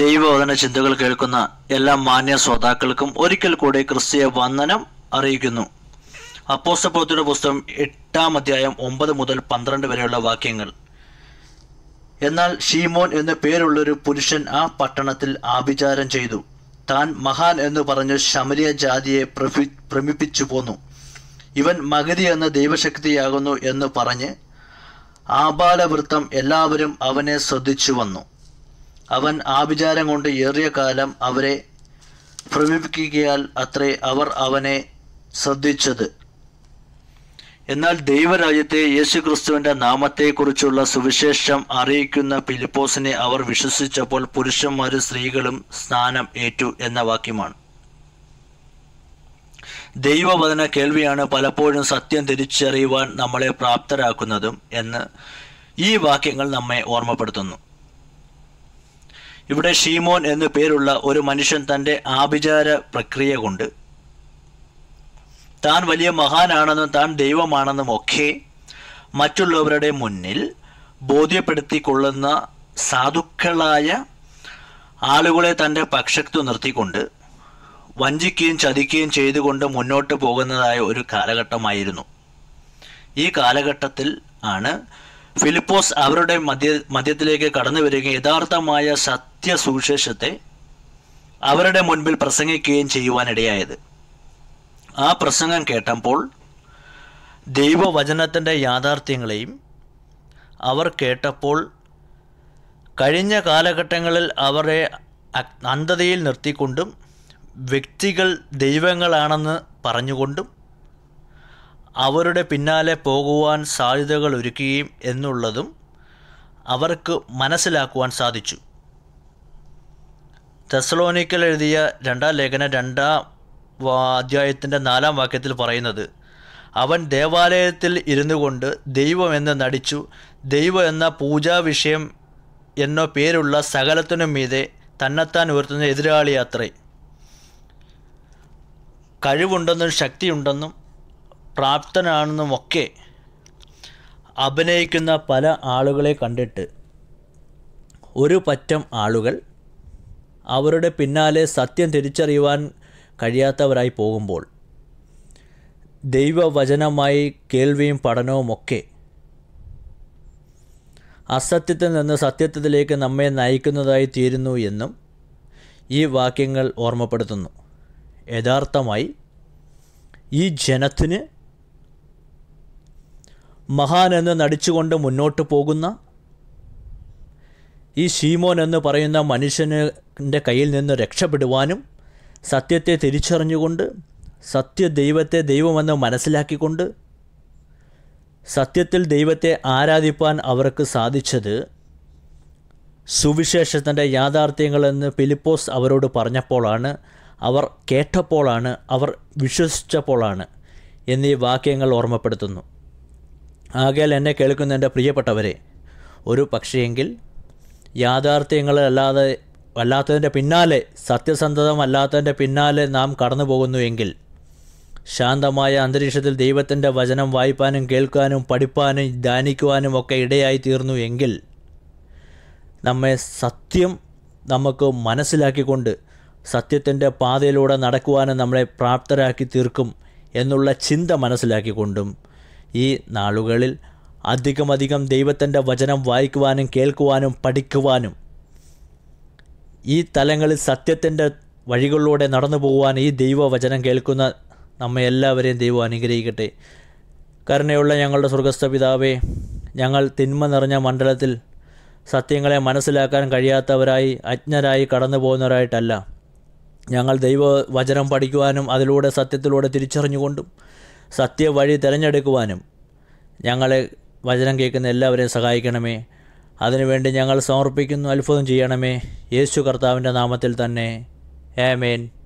ദൈവവചന ചിന്തകൾ കേൾക്കുന്ന എല്ലാ മാന്യ ശ്രോതാക്കൾക്കും ഒരിക്കൽ കൂടി ക്രിസ്തീയ വന്ദനം അറിയിക്കുന്നു അപ്പോസ്റ്റപ്പോത്തിയുടെ പുസ്തകം എട്ടാം അധ്യായം ഒമ്പത് മുതൽ പന്ത്രണ്ട് വരെയുള്ള വാക്യങ്ങൾ എന്നാൽ ഷീമോൻ എന്നു പേരുള്ളൊരു പുരുഷൻ ആ പട്ടണത്തിൽ ആഭിചാരം ചെയ്തു താൻ മഹാൻ എന്ന് പറഞ്ഞ് ശമരിയ ജാതിയെ പ്രഭി ഭ്രമിപ്പിച്ചു പോന്നു ഇവൻ മഗതി എന്ന ദൈവശക്തിയാകുന്നു എന്ന് പറഞ്ഞ് ആപാലവൃത്തം എല്ലാവരും അവനെ ശ്രദ്ധിച്ചു വന്നു അവൻ ആഭിചാരം കൊണ്ട് ഏറിയ കാലം അവരെ ഭ്രമിപ്പിക്കുകയാൽ അത്രേ അവർ അവനെ ശ്രദ്ധിച്ചത് എന്നാൽ ദൈവരാജ്യത്തെ യേശുക്രിസ്തുവിൻ്റെ നാമത്തെക്കുറിച്ചുള്ള സുവിശേഷം അറിയിക്കുന്ന ഫിലിപ്പോസിനെ അവർ വിശ്വസിച്ചപ്പോൾ പുരുഷന്മാരും സ്ത്രീകളും സ്നാനം ഏറ്റു എന്ന വാക്യമാണ് ദൈവവചന കേൾവിയാണ് പലപ്പോഴും സത്യം തിരിച്ചറിയുവാൻ നമ്മളെ പ്രാപ്തരാക്കുന്നതും എന്ന് ഈ വാക്യങ്ങൾ നമ്മെ ഓർമ്മപ്പെടുത്തുന്നു ഇവിടെ ഷീമോൻ എന്നു പേരുള്ള ഒരു മനുഷ്യൻ തൻ്റെ ആഭിചാര പ്രക്രിയ കൊണ്ട് താൻ വലിയ മഹാനാണെന്നും താൻ ദൈവമാണെന്നും ഒക്കെ മറ്റുള്ളവരുടെ മുന്നിൽ ബോധ്യപ്പെടുത്തിക്കൊള്ളുന്ന സാധുക്കളായ ആളുകളെ തൻ്റെ പക്ഷത്തു നിർത്തിക്കൊണ്ട് വഞ്ചിക്കുകയും ചതിക്കുകയും ചെയ്തുകൊണ്ട് മുന്നോട്ട് പോകുന്നതായ ഒരു കാലഘട്ടമായിരുന്നു ഈ കാലഘട്ടത്തിൽ ആണ് ഫിലിപ്പോസ് അവരുടെ മധ്യ മധ്യത്തിലേക്ക് കടന്നു വരികയും യഥാർത്ഥമായ സത്യസുവിശേഷത്തെ അവരുടെ മുൻപിൽ പ്രസംഗിക്കുകയും ചെയ്യുവാനിടയായത് ആ പ്രസംഗം കേട്ടപ്പോൾ ദൈവവചനത്തിൻ്റെ യാഥാർത്ഥ്യങ്ങളെയും അവർ കേട്ടപ്പോൾ കഴിഞ്ഞ കാലഘട്ടങ്ങളിൽ അവരെ അന്ധതയിൽ നിർത്തിക്കൊണ്ടും വ്യക്തികൾ ദൈവങ്ങളാണെന്ന് പറഞ്ഞുകൊണ്ടും അവരുടെ പിന്നാലെ പോകുവാൻ സാധ്യതകൾ ഒരുക്കുകയും എന്നുള്ളതും അവർക്ക് മനസ്സിലാക്കുവാൻ സാധിച്ചു തെസലോണിക്കൽ എഴുതിയ രണ്ടാം ലേഖന രണ്ടാം അധ്യായത്തിൻ്റെ നാലാം വാക്യത്തിൽ പറയുന്നത് അവൻ ദേവാലയത്തിൽ ഇരുന്നു കൊണ്ട് ദൈവം എന്ന് നടിച്ചു ദൈവം എന്ന പൂജാ വിഷയം എന്നോ പേരുള്ള സകലത്തിനും മീതെ തന്നെത്താൻ ഉയർത്തുന്ന എതിരാളിയാത്രേ കഴിവുണ്ടെന്നും ശക്തിയുണ്ടെന്നും പ്രാപ്തനാണെന്നുമൊക്കെ അഭിനയിക്കുന്ന പല ആളുകളെ കണ്ടിട്ട് ഒരു പറ്റം ആളുകൾ അവരുടെ പിന്നാലെ സത്യം തിരിച്ചറിയുവാൻ കഴിയാത്തവരായി പോകുമ്പോൾ ദൈവവചനമായി കേൾവിയും പഠനവുമൊക്കെ അസത്യത്തിൽ നിന്ന് സത്യത്തിലേക്ക് നമ്മെ നയിക്കുന്നതായി തീരുന്നു എന്നും ഈ വാക്യങ്ങൾ ഓർമ്മപ്പെടുത്തുന്നു യഥാർത്ഥമായി ഈ ജനത്തിന് മഹാൻ എന്ന് നടിച്ചുകൊണ്ട് മുന്നോട്ട് പോകുന്ന ഈ ഷീമോൻ എന്ന് പറയുന്ന മനുഷ്യൻ്റെ കയ്യിൽ നിന്ന് രക്ഷപ്പെടുവാനും സത്യത്തെ തിരിച്ചറിഞ്ഞുകൊണ്ട് സത്യദൈവത്തെ ദൈവമെന്ന് മനസ്സിലാക്കിക്കൊണ്ട് സത്യത്തിൽ ദൈവത്തെ ആരാധിപ്പാൻ അവർക്ക് സാധിച്ചത് സുവിശേഷത്തിൻ്റെ യാഥാർത്ഥ്യങ്ങളെന്ന് ഫിലിപ്പോസ് അവരോട് പറഞ്ഞപ്പോഴാണ് അവർ കേട്ടപ്പോഴാണ് അവർ വിശ്വസിച്ചപ്പോഴാണ് എന്നീ വാക്യങ്ങൾ ഓർമ്മപ്പെടുത്തുന്നു ആകയാൽ എന്നെ കേൾക്കുന്ന എൻ്റെ പ്രിയപ്പെട്ടവരെ ഒരു പക്ഷേയെങ്കിൽ യാഥാർത്ഥ്യങ്ങളല്ലാതെ വല്ലാത്തതിൻ്റെ പിന്നാലെ സത്യസന്ധതമല്ലാത്തതിൻ്റെ പിന്നാലെ നാം കടന്നു എങ്കിൽ ശാന്തമായ അന്തരീക്ഷത്തിൽ ദൈവത്തിൻ്റെ വചനം വായിപ്പാനും കേൾക്കാനും പഠിപ്പാനും ധ്യാനിക്കുവാനും ഒക്കെ ഇടയായി തീർന്നു എങ്കിൽ നമ്മെ സത്യം നമുക്ക് മനസ്സിലാക്കിക്കൊണ്ട് സത്യത്തിൻ്റെ പാതയിലൂടെ നടക്കുവാനും നമ്മളെ പ്രാപ്തരാക്കി തീർക്കും എന്നുള്ള ചിന്ത മനസ്സിലാക്കിക്കൊണ്ടും ഈ നാളുകളിൽ അധികമധികം ദൈവത്തിൻ്റെ വചനം വായിക്കുവാനും കേൾക്കുവാനും പഠിക്കുവാനും ഈ തലങ്ങളിൽ സത്യത്തിൻ്റെ വഴികളിലൂടെ നടന്നു പോകുവാൻ ഈ ദൈവവചനം കേൾക്കുന്ന നമ്മെ എല്ലാവരെയും ദൈവം അനുഗ്രഹിക്കട്ടെ കരുണയുള്ള ഞങ്ങളുടെ സ്വർഗസ്ഥ പിതാവേ ഞങ്ങൾ തിന്മ നിറഞ്ഞ മണ്ഡലത്തിൽ സത്യങ്ങളെ മനസ്സിലാക്കാൻ കഴിയാത്തവരായി അജ്ഞരായി കടന്നു പോകുന്നവരായിട്ടല്ല ഞങ്ങൾ ദൈവവചനം പഠിക്കുവാനും അതിലൂടെ സത്യത്തിലൂടെ തിരിച്ചറിഞ്ഞുകൊണ്ടും സത്യവഴി തിരഞ്ഞെടുക്കുവാനും ഞങ്ങളെ വചനം കേൾക്കുന്ന എല്ലാവരെയും സഹായിക്കണമേ അതിനുവേണ്ടി ഞങ്ങൾ സമർപ്പിക്കുന്നു അത്ഭുതം ചെയ്യണമേ യേശു കർത്താവിൻ്റെ നാമത്തിൽ തന്നെ ഏമേൻ